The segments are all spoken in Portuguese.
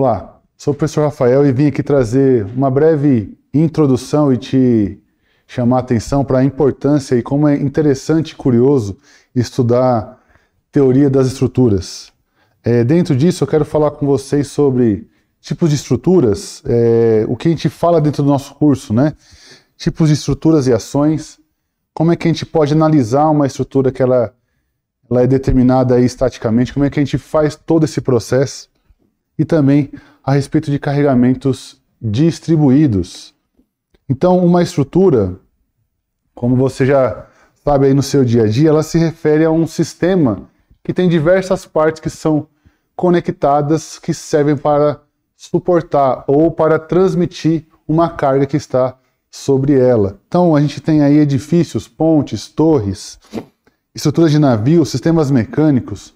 Olá, sou o professor Rafael e vim aqui trazer uma breve introdução e te chamar a atenção para a importância e como é interessante e curioso estudar teoria das estruturas. É, dentro disso, eu quero falar com vocês sobre tipos de estruturas, é, o que a gente fala dentro do nosso curso, né? Tipos de estruturas e ações, como é que a gente pode analisar uma estrutura que ela, ela é determinada estaticamente, como é que a gente faz todo esse processo e também a respeito de carregamentos distribuídos. Então, uma estrutura, como você já sabe aí no seu dia a dia, ela se refere a um sistema que tem diversas partes que são conectadas que servem para suportar ou para transmitir uma carga que está sobre ela. Então, a gente tem aí edifícios, pontes, torres, estruturas de navio, sistemas mecânicos,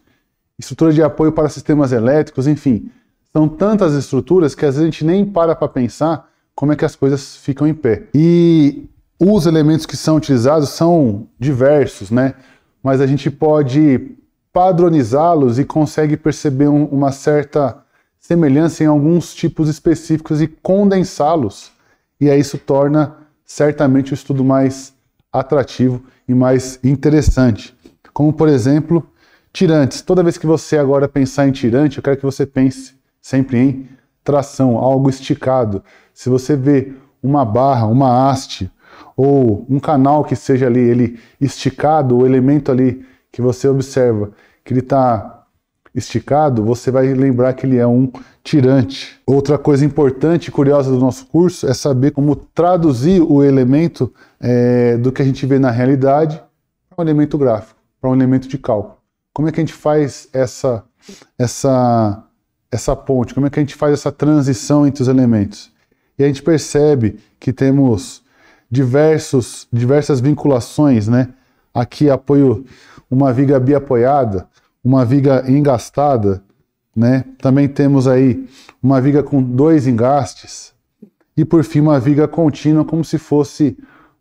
estrutura de apoio para sistemas elétricos, enfim, são tantas estruturas que às vezes a gente nem para para pensar como é que as coisas ficam em pé. E os elementos que são utilizados são diversos, né? Mas a gente pode padronizá-los e consegue perceber um, uma certa semelhança em alguns tipos específicos e condensá-los. E aí isso torna certamente o estudo mais atrativo e mais interessante. Como, por exemplo, tirantes. Toda vez que você agora pensar em tirante, eu quero que você pense sempre em tração, algo esticado. Se você vê uma barra, uma haste ou um canal que seja ali ele esticado, o elemento ali que você observa que ele está esticado, você vai lembrar que ele é um tirante. Outra coisa importante e curiosa do nosso curso é saber como traduzir o elemento é, do que a gente vê na realidade para um elemento gráfico, para um elemento de cálculo. Como é que a gente faz essa, essa essa ponte, como é que a gente faz essa transição entre os elementos. E a gente percebe que temos diversos, diversas vinculações, né? Aqui apoio uma viga biapoiada, uma viga engastada, né? Também temos aí uma viga com dois engastes e por fim uma viga contínua como se fosse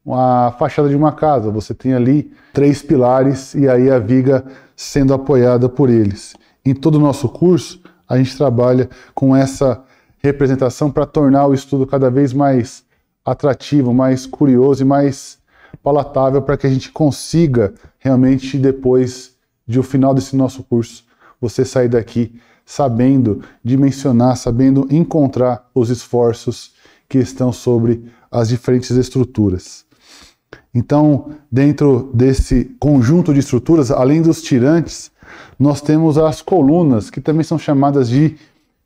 a fachada de uma casa. Você tem ali três pilares e aí a viga sendo apoiada por eles. Em todo o nosso curso, a gente trabalha com essa representação para tornar o estudo cada vez mais atrativo, mais curioso e mais palatável para que a gente consiga realmente depois de o final desse nosso curso você sair daqui sabendo dimensionar, sabendo encontrar os esforços que estão sobre as diferentes estruturas. Então, dentro desse conjunto de estruturas, além dos tirantes, nós temos as colunas, que também são chamadas de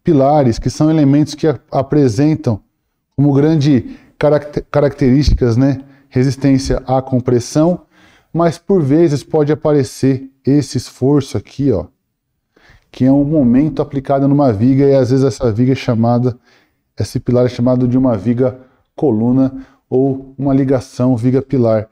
pilares, que são elementos que apresentam como grande características, né, resistência à compressão, mas por vezes pode aparecer esse esforço aqui, ó, que é um momento aplicado numa viga e às vezes essa viga é chamada, esse pilar é chamado de uma viga coluna ou uma ligação viga pilar.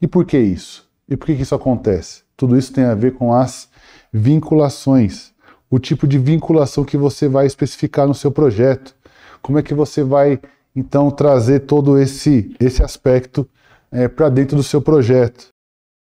E por que isso? E por que, que isso acontece? Tudo isso tem a ver com as vinculações, o tipo de vinculação que você vai especificar no seu projeto, como é que você vai então trazer todo esse esse aspecto é, eh, para dentro do seu projeto.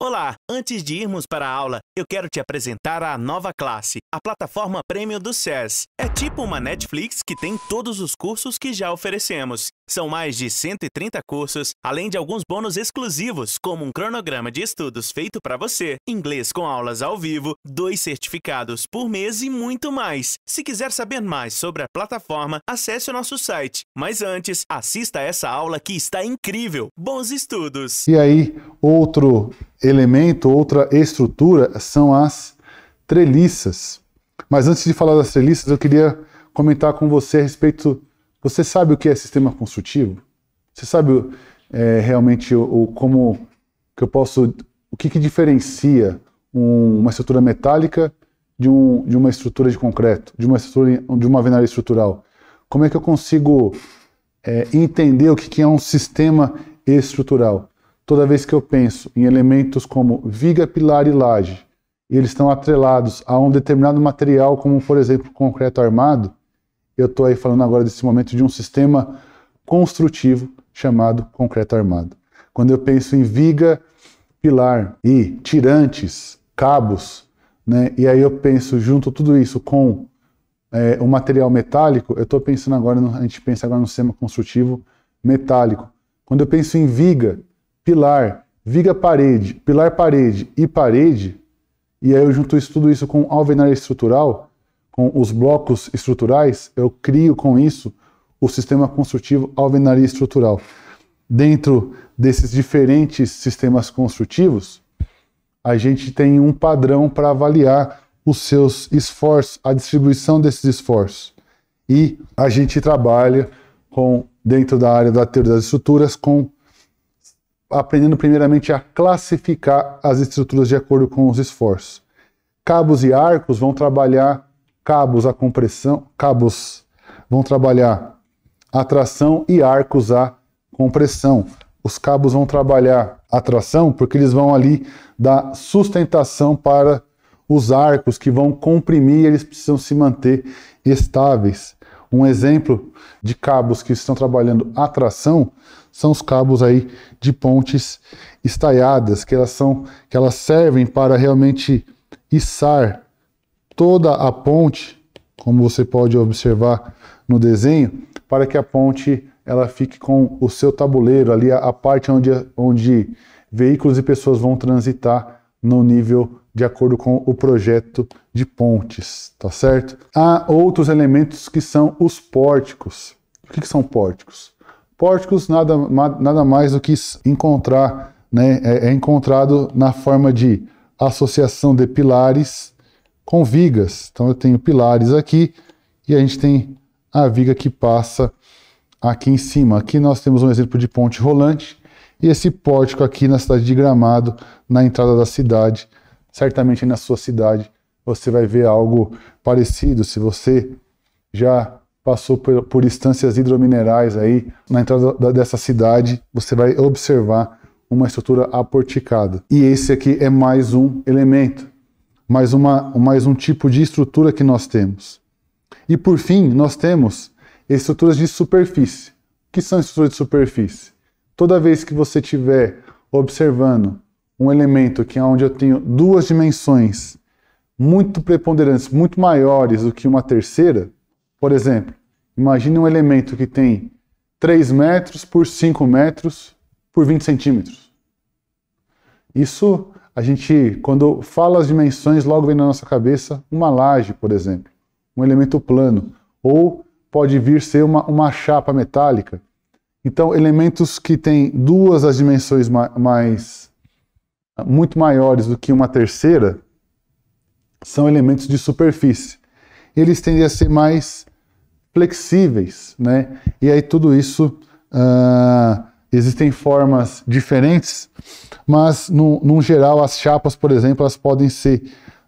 Olá, antes de irmos para a aula, eu quero te apresentar a nova classe, a plataforma Premium do SES. É tipo uma Netflix que tem todos os cursos que já oferecemos. São mais de 130 cursos, além de alguns bônus exclusivos, como um cronograma de estudos feito para você, inglês com aulas ao vivo, dois certificados por mês e muito mais. Se quiser saber mais sobre a plataforma, acesse o nosso site. Mas antes, assista essa aula que está incrível. Bons estudos! E aí, outro elemento, outra estrutura são as treliças. Mas antes de falar das treliças, eu queria comentar com você a respeito você sabe o que é sistema construtivo? Você sabe é, realmente o, o, como que eu posso, o que, que diferencia um, uma estrutura metálica de, um, de, uma estrutura de concreto, de uma estrutura, de uma venaria estrutural? Como é que eu consigo é, entender o que, que é um sistema estrutural? Toda vez que eu penso em elementos como viga, pilar e laje, e eles estão atrelados a um determinado material, como por exemplo concreto armado, eu estou aí falando agora desse momento de um sistema construtivo chamado concreto armado. Quando eu penso em viga, pilar e tirantes, cabos, né? E aí eu penso junto tudo isso com é, o material metálico. Eu estou pensando agora, no, a gente pensa agora no sistema construtivo metálico. Quando eu penso em viga, pilar, viga parede, pilar parede e parede, e aí eu junto isso, tudo isso com alvenaria estrutural, com os blocos estruturais, eu crio com isso o sistema construtivo alvenaria estrutural. Dentro desses diferentes sistemas construtivos, a gente tem um padrão para avaliar os seus esforços, a distribuição desses esforços. E a gente trabalha com dentro da área da teoria das estruturas com aprendendo primeiramente a classificar as estruturas de acordo com os esforços. Cabos e arcos vão trabalhar cabos a compressão, cabos vão trabalhar a tração e arcos a compressão. Os cabos vão trabalhar a tração porque eles vão ali dar sustentação para os arcos que vão comprimir, eles precisam se manter estáveis. Um exemplo de cabos que estão trabalhando a tração são os cabos aí de pontes estaiadas, que elas são que elas servem para realmente içar toda a ponte, como você pode observar no desenho, para que a ponte ela fique com o seu tabuleiro ali, a, parte onde, onde veículos e pessoas vão transitar no nível de acordo com o projeto de pontes, tá certo? Há outros elementos que são os pórticos. O que, que são pórticos? Pórticos nada, nada mais do que encontrar, né? É, é encontrado na forma de associação de pilares, com vigas. Então eu tenho pilares aqui e a gente tem a viga que passa aqui em cima. Aqui nós temos um exemplo de ponte rolante e esse pórtico aqui na cidade de Gramado, na entrada da cidade. Certamente na sua cidade você vai ver algo parecido. Se você já passou por, por instâncias hidrominerais aí na entrada da, dessa cidade, você vai observar uma estrutura aporticada. E esse aqui é mais um elemento mais, uma, mais um tipo de estrutura que nós temos. E por fim, nós temos estruturas de superfície. O que são estruturas de superfície? Toda vez que você estiver observando um elemento que é onde eu tenho duas dimensões muito preponderantes, muito maiores do que uma terceira, por exemplo, imagine um elemento que tem 3 metros por 5 metros por 20 centímetros. Isso a gente, quando fala as dimensões, logo vem na nossa cabeça uma laje, por exemplo, um elemento plano, ou pode vir ser uma, uma chapa metálica. Então, elementos que têm duas as dimensões mais muito maiores do que uma terceira são elementos de superfície. Eles tendem a ser mais flexíveis, né? E aí tudo isso uh, Existem formas diferentes, mas no, geral as chapas, por exemplo, elas podem ser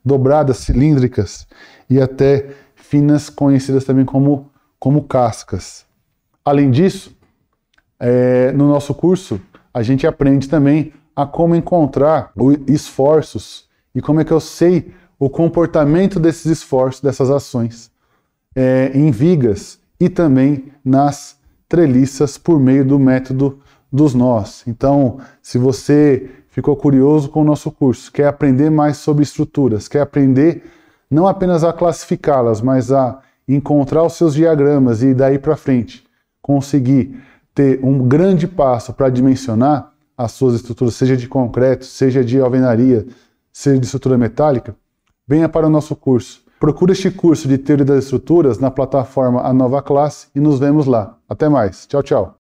dobradas, cilíndricas e até finas, conhecidas também como, como cascas. Além disso, é, no nosso curso, a gente aprende também a como encontrar esforços e como é que eu sei o comportamento desses esforços, dessas ações, é, em vigas e também nas treliças por meio do método dos nós. Então, se você ficou curioso com o nosso curso, quer aprender mais sobre estruturas, quer aprender não apenas a classificá-las, mas a encontrar os seus diagramas e daí para frente conseguir ter um grande passo para dimensionar as suas estruturas, seja de concreto, seja de alvenaria, seja de estrutura metálica, venha para o nosso curso. Procure este curso de Teoria das Estruturas na plataforma A Nova Classe e nos vemos lá. Até mais. Tchau, tchau.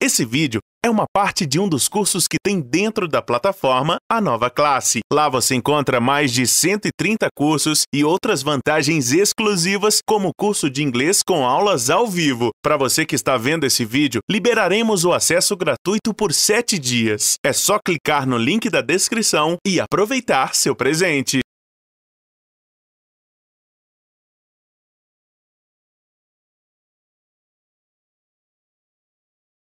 Esse vídeo é uma parte de um dos cursos que tem dentro da plataforma a nova classe. Lá você encontra mais de 130 cursos e outras vantagens exclusivas, como o curso de inglês com aulas ao vivo. Para você que está vendo esse vídeo, liberaremos o acesso gratuito por 7 dias. É só clicar no link da descrição e aproveitar seu presente.